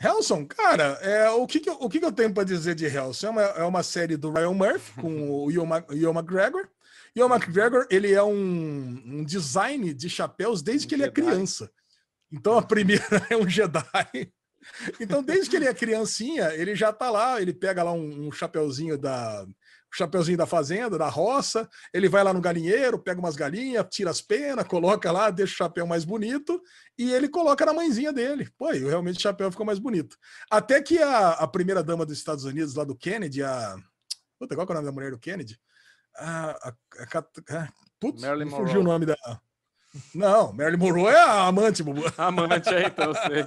Helson, cara, é, o, que, que eu, o que, que eu tenho para dizer de Helson? É uma, é uma série do Ryan Murphy com o Ian, McGregor. Ian uhum. McGregor, ele é um, um design de chapéus desde um que ele é Jedi. é criança. Então, a primeira é um Jedi. Então, desde que ele é criancinha, ele já tá lá, ele pega lá um, um chapéuzinho da, o chapeuzinho da fazenda, da roça, ele vai lá no galinheiro, pega umas galinhas, tira as penas, coloca lá, deixa o chapéu mais bonito e ele coloca na mãezinha dele. Pô, e realmente o chapéu ficou mais bonito. Até que a, a primeira dama dos Estados Unidos, lá do Kennedy, a. Puta, qual é o nome da mulher do Kennedy? A. a, a, a é, putz, fugiu o nome da. Não, Marilyn Monroe é a amante, Bubu. Amante, aí então, sei.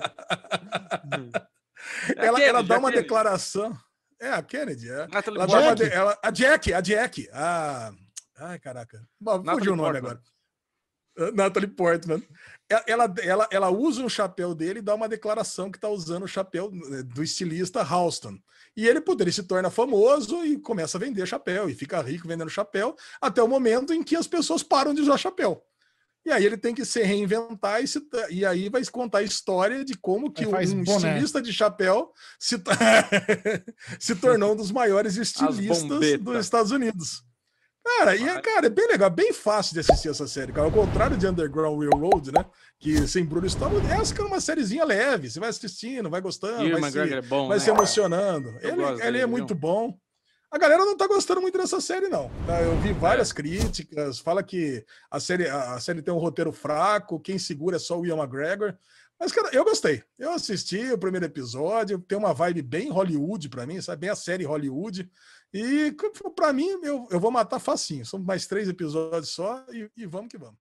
ela, ela dá uma declaração. É, a Kennedy. É. Ela Jack. ela, a Jack, a Jack. A... Ai, caraca. Bom, fugiu o nome agora. Ah, Natalie Portman. É, ela, ela, ela usa um chapéu dele e dá uma declaração que está usando o chapéu né, do estilista Halston. E ele, pô, ele se torna famoso e começa a vender chapéu e fica rico vendendo chapéu até o momento em que as pessoas param de usar chapéu. E aí ele tem que se reinventar e, se, e aí vai contar a história de como que um boné. estilista de chapéu se, se tornou um dos maiores estilistas dos Estados Unidos. Cara, e, é, cara, é bem legal, é bem fácil de assistir essa série, cara. Ao contrário de Underground Railroad, né? Que sem Bruno Stallone, essa que é uma sériezinha leve. Você vai assistindo, vai gostando, vai, se, é bom, vai né? se emocionando. Eu ele, ele é dele, é muito bom. A galera não tá gostando muito dessa série, não. Tá? Eu vi várias é. críticas, fala que a série, a série tem um roteiro fraco, quem segura é só o Ian McGregor. Mas, cara, eu gostei. Eu assisti o primeiro episódio, tem uma vibe bem Hollywood para mim, sabe? Bem a série Hollywood. E para mim, eu, eu vou matar facinho. São mais três episódios só e, e vamos que vamos.